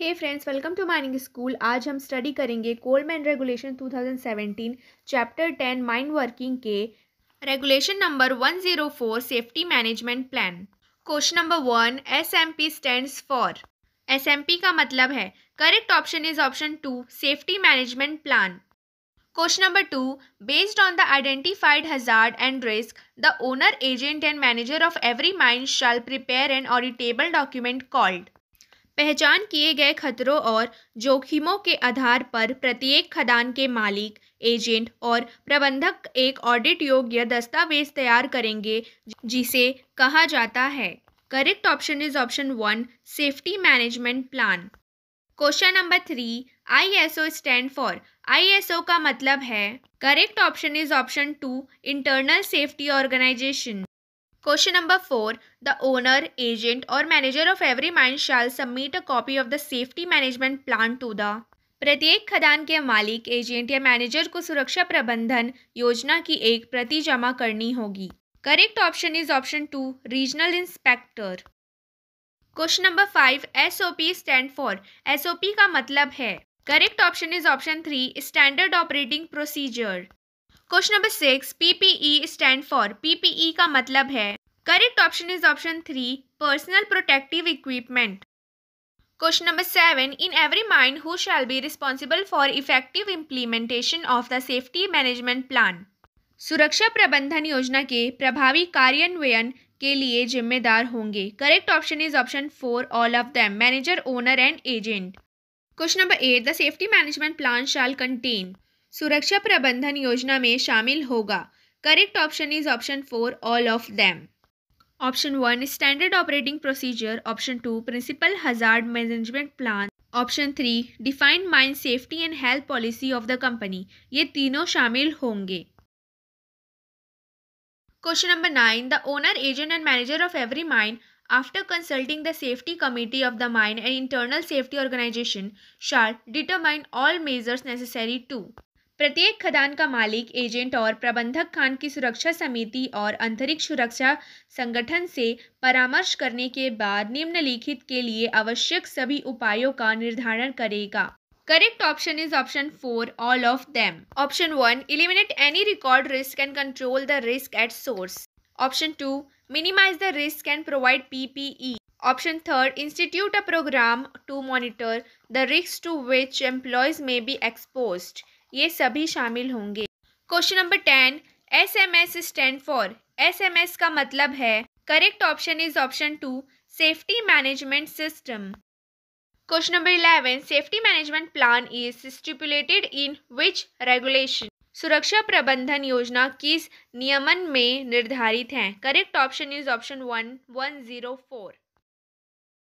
hey friends welcome to mining school आज हम study करेंगे coal mines regulation 2017 chapter 10 mine working के regulation number 104 safety management plan question number one S M P stand for S M P का मतलब है correct option is option two safety management plan question number two based on the identified hazard and risk the owner agent and manager of every mine shall prepare an auditable document called पहचान किए गए खतरों और जोखिमों के आधार पर प्रत्येक खदान के मालिक एजेंट और प्रबंधक एक ऑडिट योग्य दस्तावेज तैयार करेंगे जिसे कहा जाता है correct option is option one safety management plan question number three I S O stand for I S O का मतलब है correct option is option two internal safety organisation question number four the owner agent और manager of every mine shall submit a copy of the safety management plan to the प्रत्येक खदान के मालिक agent या manager को सुरक्षा प्रबंधन योजना की एक प्रति जमा करनी होगी correct option is option two regional inspector question number five S O P stand for S O P का मतलब है correct option is option three standard operating procedure question number six PPE stand for PPE का मतलब है correct option is option three personal protective equipment question number seven in every mine who shall be responsible for effective implementation of the safety management plan सुरक्षा प्रबंधन योजना के प्रभावी कार्यान्वयन के लिए जिम्मेदार होंगे correct option is option four all of them manager owner and agent question number eight the safety management plan shall contain सुरक्षा प्रबंधन योजना में शामिल होगा correct option is option four all of them option one standard operating procedure option two principal hazard management plan option three defined mine safety and health policy of the company ये तीनों शामिल होंगे question number nine the owner agent and manager of every mine after consulting the safety committee of the mine and internal safety organisation shall determine all measures necessary to प्रत्येक खदान का मालिक agent और प्रबंधक खान की सुरक्षा समिति और अंतरिक्ष सुरक्षा संगठन से परामर्श करने के बाद निम्नलिखित के लिए आवश्यक सभी उपायों का निर्धारण करेगा correct option is option four all of them option one eliminate any record risk and control the risk at source option two minimise the risk and provide P option third institute a programme to monitor the risk to which employees may be expose ये सभी शामिल होंगे question number ten S M S stand for S M S का मतलब है correct option is option two safety management system question number eleven safety management plan is stipulated in which regulation सुरक्षा प्रबंधन योजना किस नियमन में निर्धारित है correct option is option one one zero four